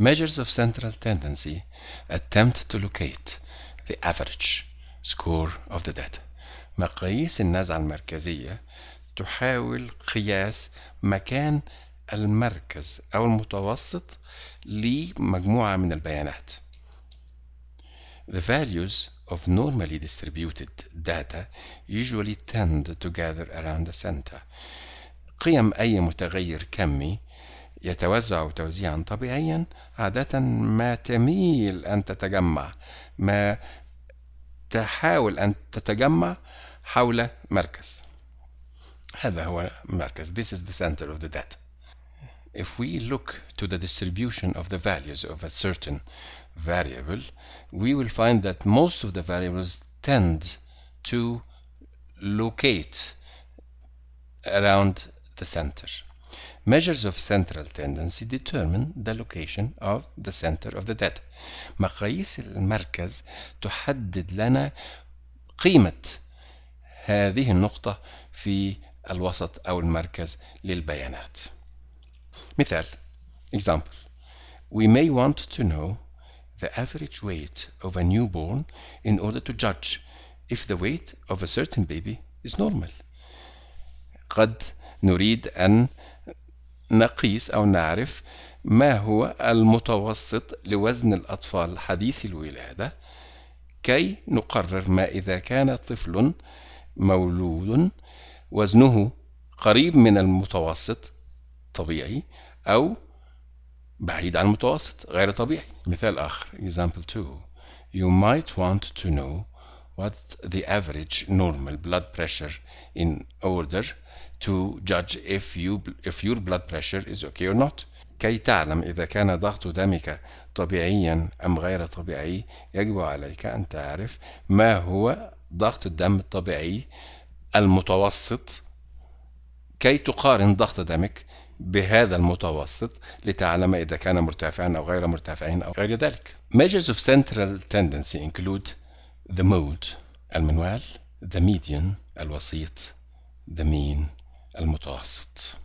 Measures of central tendency attempt to locate the average score of the data. مقاييس النزعة المركزية تحاول قياس مكان المركز أو المتوسط لمجموعة من البيانات. The values of normally distributed data usually tend to gather around the center. قيم أي متغير كمي يتوزع توزيعا طبيعيا عادة ما تميل أن تتجمع ما تحاول أن تتجمع حول مركز هذا هو مركز This is the center of the data If we look to the distribution of the values of a certain variable we will find that most of the variables tend to locate around the center Measures of central tendency determine the location of the center of the data. مقاييس المركز تحدد لنا قيمة هذه النقطة في الوسط أو المركز للبيانات. مثال example We may want to know the average weight of a newborn in order to judge if the weight of a certain baby is normal. قد نريد أن نقيس أو نعرف ما هو المتوسط لوزن الأطفال حديث الولادة كي نقرر ما إذا كان طفل مولود وزنه قريب من المتوسط طبيعي أو بعيد عن المتوسط غير طبيعي مثال آخر example 2 you might want to know what the average normal blood pressure in older to judge if, you, if your blood pressure is okay or not كي تعلم إذا كان ضغط دمك طبيعيا أم غير طبيعي يجب عليك أن تعرف ما هو ضغط الدم الطبيعي المتوسط كي تقارن ضغط دمك بهذا المتوسط لتعلم إذا كان مرتفعا أو غير مرتفع أو غير ذلك. Measures of central tendency include the mode المنوال, the median الوسيط, the mean المتوسط